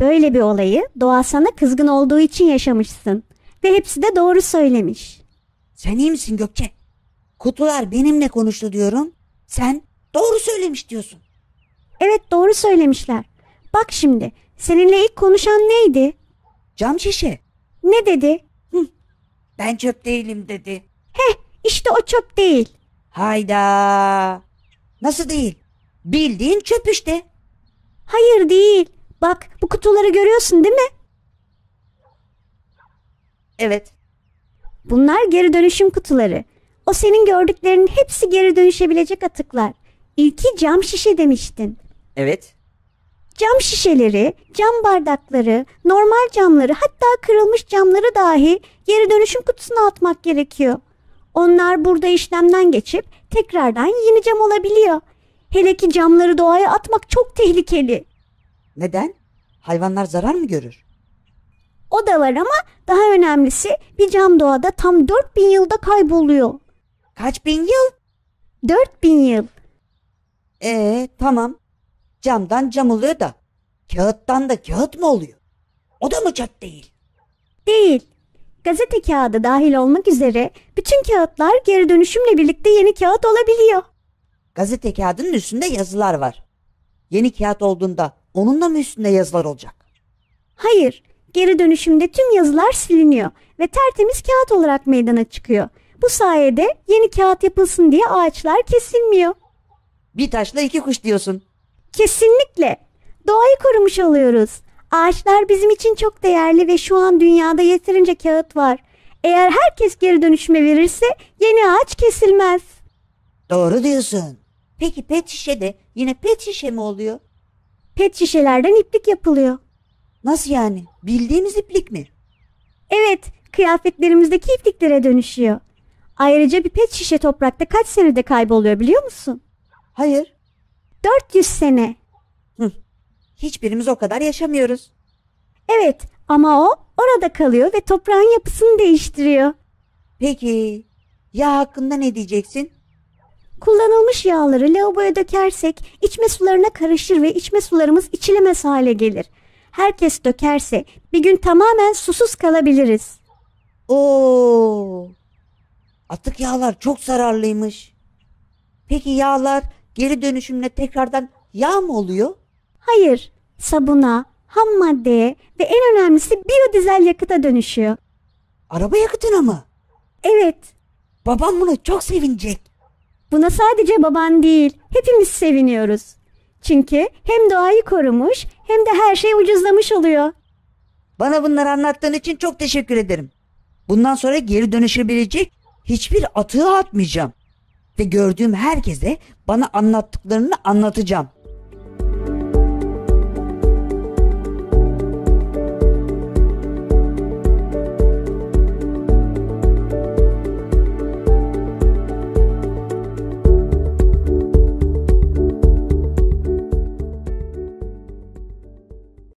Böyle bir olayı doğa sana kızgın olduğu için yaşamışsın. Ve hepsi de doğru söylemiş. Sen iyi misin Gökçe? Kutular benimle konuştu diyorum. Sen doğru söylemiş diyorsun. Evet doğru söylemişler. Bak şimdi seninle ilk konuşan neydi? Cam şişe. Ne dedi? Hı, ben çöp değilim dedi. Heh işte o çöp değil. Hayda. Nasıl değil? Bildiğin çöp işte. Hayır değil. Bak bu kutuları görüyorsun değil mi? Evet. Bunlar geri dönüşüm kutuları. O senin gördüklerinin hepsi geri dönüşebilecek atıklar. İlki cam şişe demiştin. Evet. Cam şişeleri, cam bardakları, normal camları hatta kırılmış camları dahi geri dönüşüm kutusuna atmak gerekiyor. Onlar burada işlemden geçip tekrardan yeni cam olabiliyor. Hele ki camları doğaya atmak çok tehlikeli. Neden? Hayvanlar zarar mı görür? O da var ama daha önemlisi bir cam doğada tam 4000 yılda kayboluyor. Kaç bin yıl? 4000 yıl. Ee tamam. Camdan cam oluyor da kağıttan da kağıt mı oluyor? O da mı çat değil? Değil. Gazete kağıdı dahil olmak üzere bütün kağıtlar geri dönüşümle birlikte yeni kağıt olabiliyor. Gazete kağıdının üstünde yazılar var. Yeni kağıt olduğunda onun da mı üstünde yazılar olacak? Hayır, geri dönüşümde tüm yazılar siliniyor ve tertemiz kağıt olarak meydana çıkıyor. Bu sayede yeni kağıt yapılsın diye ağaçlar kesilmiyor. Bir taşla iki kuş diyorsun. Kesinlikle. Doğayı korumuş oluyoruz. Ağaçlar bizim için çok değerli ve şu an dünyada yeterince kağıt var. Eğer herkes geri dönüşüme verirse yeni ağaç kesilmez. Doğru diyorsun. Peki pet şişe de yine pet şişe mi oluyor? pet şişelerden iplik yapılıyor. Nasıl yani? Bildiğimiz iplik mi? Evet, kıyafetlerimizdeki ipliklere dönüşüyor. Ayrıca bir pet şişe toprakta kaç senede kayboluyor biliyor musun? Hayır. 400 sene. Hı. Hiçbirimiz o kadar yaşamıyoruz. Evet ama o orada kalıyor ve toprağın yapısını değiştiriyor. Peki ya hakkında ne diyeceksin? Kullanılmış yağları lavaboya dökersek içme sularına karışır ve içme sularımız içilemez hale gelir. Herkes dökerse bir gün tamamen susuz kalabiliriz. Oo! Atık yağlar çok zararlıymış. Peki yağlar geri dönüşümle tekrardan yağ mı oluyor? Hayır, sabuna, ham maddeye ve en önemlisi biyodizel yakıta dönüşüyor. Araba yakıtına mı? Evet. Babam bunu çok sevinecek. Buna sadece baban değil, hepimiz seviniyoruz. Çünkü hem doğayı korumuş hem de her şey ucuzlamış oluyor. Bana bunları anlattığın için çok teşekkür ederim. Bundan sonra geri dönüşebilecek hiçbir atığı atmayacağım. Ve gördüğüm herkese bana anlattıklarını anlatacağım.